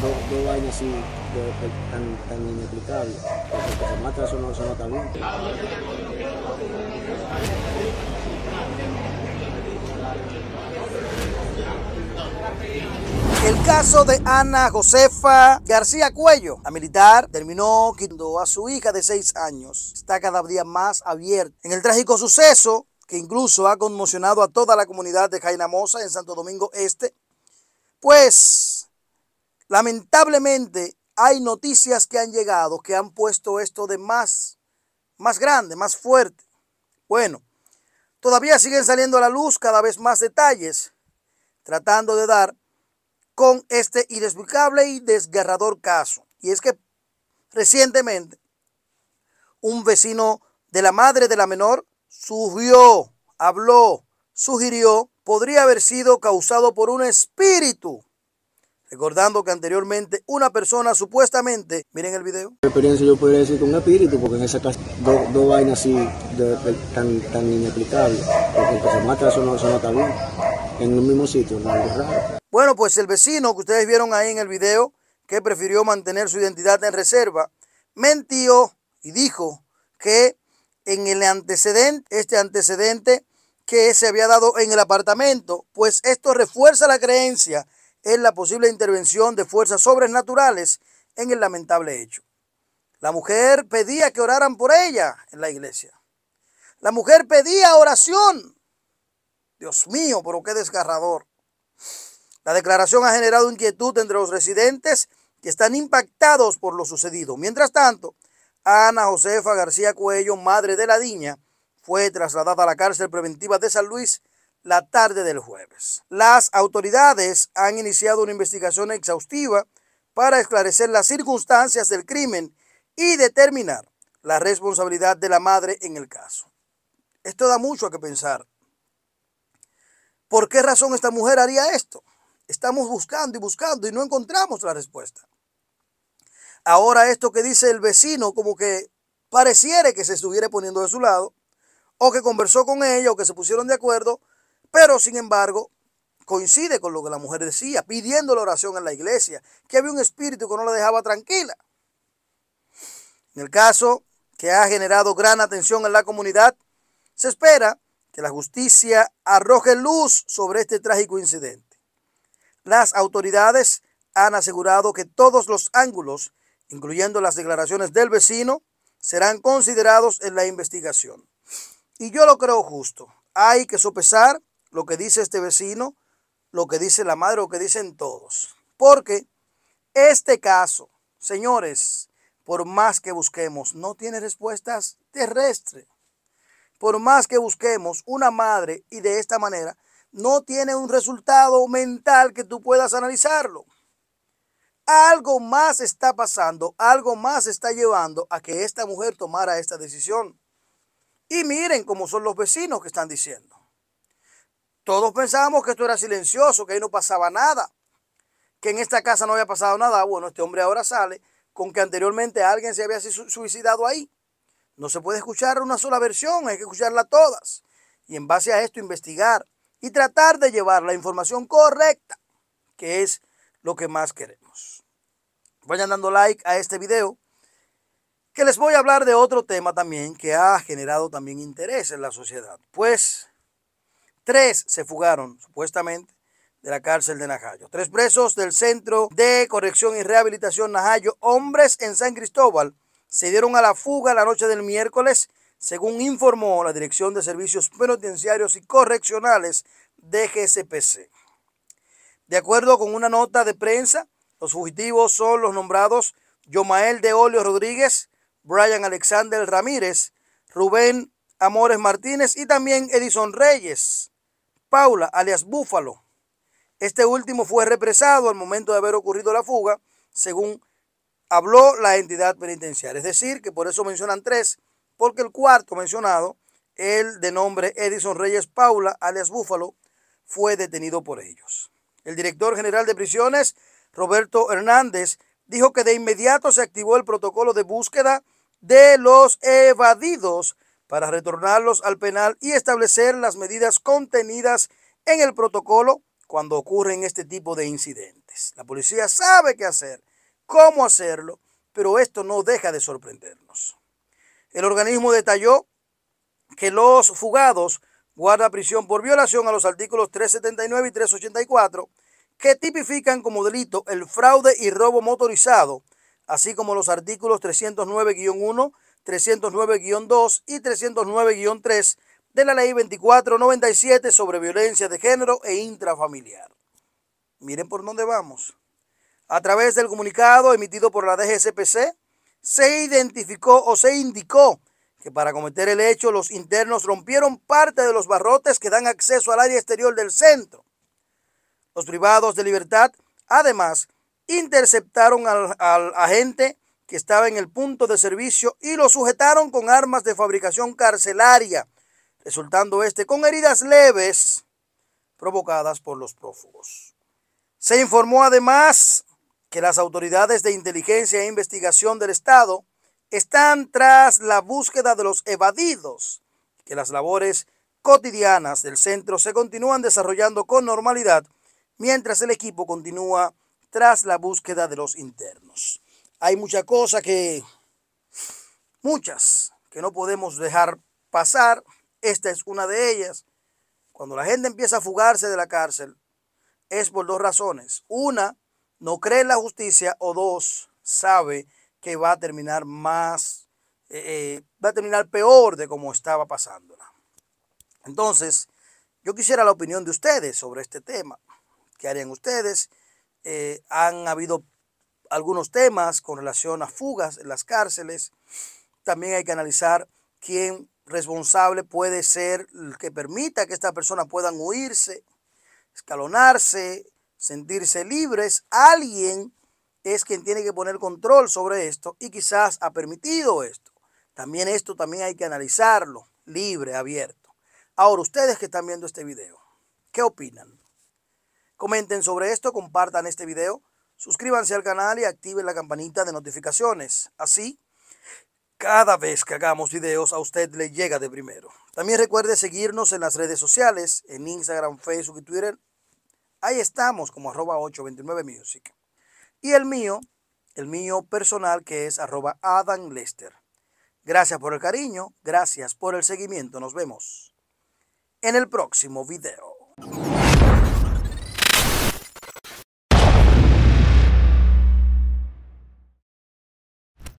dos, así tan, tan Porque no, se El caso de Ana Josefa García Cuello, la militar, terminó quitando a su hija de seis años. Está cada día más abierta. En el trágico suceso, que incluso ha conmocionado a toda la comunidad de Jaina Mosa en Santo Domingo Este, pues Lamentablemente hay noticias que han llegado que han puesto esto de más, más grande, más fuerte. Bueno, todavía siguen saliendo a la luz cada vez más detalles, tratando de dar con este inexplicable y desgarrador caso. Y es que recientemente un vecino de la madre de la menor surgió habló, sugirió, podría haber sido causado por un espíritu Recordando que anteriormente una persona supuestamente, miren el video. experiencia yo podría decir con un espíritu, porque en esa casa dos vainas así de, tan, tan porque el que se mata eso no, eso no está bien, en el mismo sitio, no raro. Bueno, pues el vecino que ustedes vieron ahí en el video, que prefirió mantener su identidad en reserva, mentió y dijo que en el antecedente, este antecedente que se había dado en el apartamento, pues esto refuerza la creencia es la posible intervención de fuerzas sobrenaturales en el lamentable hecho. La mujer pedía que oraran por ella en la iglesia. La mujer pedía oración. Dios mío, pero qué desgarrador. La declaración ha generado inquietud entre los residentes que están impactados por lo sucedido. Mientras tanto, Ana Josefa García Cuello, madre de la niña, fue trasladada a la cárcel preventiva de San Luis la tarde del jueves. Las autoridades han iniciado una investigación exhaustiva para esclarecer las circunstancias del crimen y determinar la responsabilidad de la madre en el caso. Esto da mucho a que pensar. ¿Por qué razón esta mujer haría esto? Estamos buscando y buscando y no encontramos la respuesta. Ahora esto que dice el vecino como que pareciera que se estuviera poniendo de su lado, o que conversó con ella, o que se pusieron de acuerdo, pero sin embargo, coincide con lo que la mujer decía, pidiendo la oración en la iglesia, que había un espíritu que no la dejaba tranquila. En el caso que ha generado gran atención en la comunidad, se espera que la justicia arroje luz sobre este trágico incidente. Las autoridades han asegurado que todos los ángulos, incluyendo las declaraciones del vecino, serán considerados en la investigación. Y yo lo creo justo. Hay que sopesar lo que dice este vecino, lo que dice la madre, lo que dicen todos. Porque este caso, señores, por más que busquemos, no tiene respuestas terrestres. Por más que busquemos una madre y de esta manera, no tiene un resultado mental que tú puedas analizarlo. Algo más está pasando, algo más está llevando a que esta mujer tomara esta decisión. Y miren cómo son los vecinos que están diciendo. Todos pensábamos que esto era silencioso, que ahí no pasaba nada, que en esta casa no había pasado nada. Bueno, este hombre ahora sale con que anteriormente alguien se había suicidado ahí. No se puede escuchar una sola versión, hay que escucharla todas. Y en base a esto investigar y tratar de llevar la información correcta, que es lo que más queremos. Vayan dando like a este video, que les voy a hablar de otro tema también que ha generado también interés en la sociedad. Pues Tres se fugaron, supuestamente, de la cárcel de Najayo. Tres presos del Centro de Corrección y Rehabilitación Najayo, hombres en San Cristóbal, se dieron a la fuga la noche del miércoles, según informó la Dirección de Servicios Penitenciarios y Correccionales de GCPC. De acuerdo con una nota de prensa, los fugitivos son los nombrados Yomael de Olio Rodríguez, Brian Alexander Ramírez, Rubén Amores Martínez y también Edison Reyes. Paula, alias Búfalo. Este último fue represado al momento de haber ocurrido la fuga, según habló la entidad penitenciaria. Es decir, que por eso mencionan tres, porque el cuarto mencionado, el de nombre Edison Reyes Paula, alias Búfalo, fue detenido por ellos. El director general de prisiones, Roberto Hernández, dijo que de inmediato se activó el protocolo de búsqueda de los evadidos para retornarlos al penal y establecer las medidas contenidas en el protocolo cuando ocurren este tipo de incidentes. La policía sabe qué hacer, cómo hacerlo, pero esto no deja de sorprendernos. El organismo detalló que los fugados guardan prisión por violación a los artículos 379 y 384 que tipifican como delito el fraude y robo motorizado, así como los artículos 309-1 309-2 y 309-3 de la Ley 2497 sobre violencia de género e intrafamiliar. Miren por dónde vamos. A través del comunicado emitido por la DGCPC, se identificó o se indicó que para cometer el hecho los internos rompieron parte de los barrotes que dan acceso al área exterior del centro. Los privados de libertad, además, interceptaron al, al agente que estaba en el punto de servicio y lo sujetaron con armas de fabricación carcelaria, resultando este con heridas leves provocadas por los prófugos. Se informó además que las autoridades de inteligencia e investigación del Estado están tras la búsqueda de los evadidos, que las labores cotidianas del centro se continúan desarrollando con normalidad, mientras el equipo continúa tras la búsqueda de los internos. Hay muchas cosas que, muchas, que no podemos dejar pasar. Esta es una de ellas. Cuando la gente empieza a fugarse de la cárcel, es por dos razones. Una, no cree en la justicia o dos, sabe que va a terminar más, eh, eh, va a terminar peor de como estaba pasándola. Entonces, yo quisiera la opinión de ustedes sobre este tema. ¿Qué harían ustedes? Eh, ¿Han habido algunos temas con relación a fugas en las cárceles. También hay que analizar quién responsable puede ser el que permita que estas personas puedan huirse, escalonarse, sentirse libres. Alguien es quien tiene que poner control sobre esto y quizás ha permitido esto. También esto también hay que analizarlo, libre, abierto. Ahora, ustedes que están viendo este video, ¿qué opinan? Comenten sobre esto, compartan este video. Suscríbanse al canal y activen la campanita de notificaciones. Así, cada vez que hagamos videos a usted le llega de primero. También recuerde seguirnos en las redes sociales, en Instagram, Facebook y Twitter. Ahí estamos como arroba 829music. Y el mío, el mío personal que es arroba Adam Lester. Gracias por el cariño, gracias por el seguimiento. Nos vemos en el próximo video.